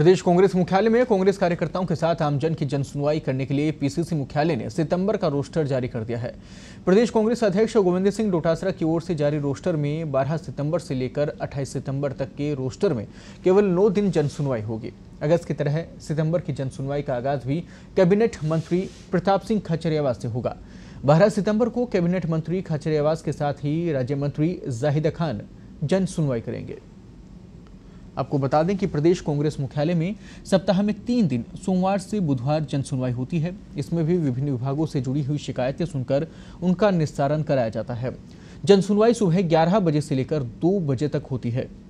प्रदेश कांग्रेस मुख्यालय में कांग्रेस कार्यकर्ताओं के साथ आमजन की जनसुनवाई करने के लिए पीसीसी मुख्यालय ने सितंबर का रोस्टर जारी कर दिया है प्रदेश कांग्रेस अध्यक्ष गोविंद सिंह डोटासरा की ओर से जारी रोस्टर में 12 सितंबर से लेकर 28 सितंबर तक के रोस्टर में केवल नौ दिन जनसुनवाई होगी अगस्त की तरह सितंबर की जनसुनवाई का आगाज भी कैबिनेट मंत्री प्रताप सिंह खचरियावास से होगा बारह सितंबर को कैबिनेट मंत्री खचरियावास के साथ ही राज्य मंत्री जाहिदा खान जन सुनवाई करेंगे आपको बता दें कि प्रदेश कांग्रेस मुख्यालय में सप्ताह में तीन दिन सोमवार से बुधवार जनसुनवाई होती है इसमें भी विभिन्न विभागों से जुड़ी हुई शिकायतें सुनकर उनका निस्तारण कराया जाता है जनसुनवाई सुबह ग्यारह बजे से लेकर दो बजे तक होती है